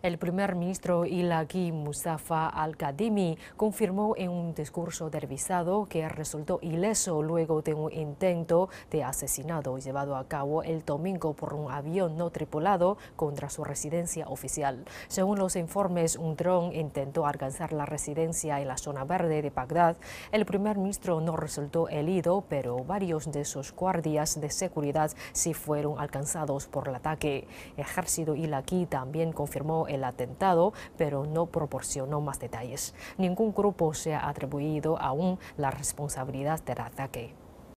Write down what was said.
El primer ministro iraquí Mustafa al Kadimi confirmó en un discurso revisado que resultó ileso luego de un intento de asesinato llevado a cabo el domingo por un avión no tripulado contra su residencia oficial. Según los informes, un dron intentó alcanzar la residencia en la zona verde de Bagdad. El primer ministro no resultó herido, pero varios de sus guardias de seguridad sí fueron alcanzados por el ataque. El ejército iraquí también confirmó el atentado, pero no proporcionó más detalles. Ningún grupo se ha atribuido aún la responsabilidad del ataque.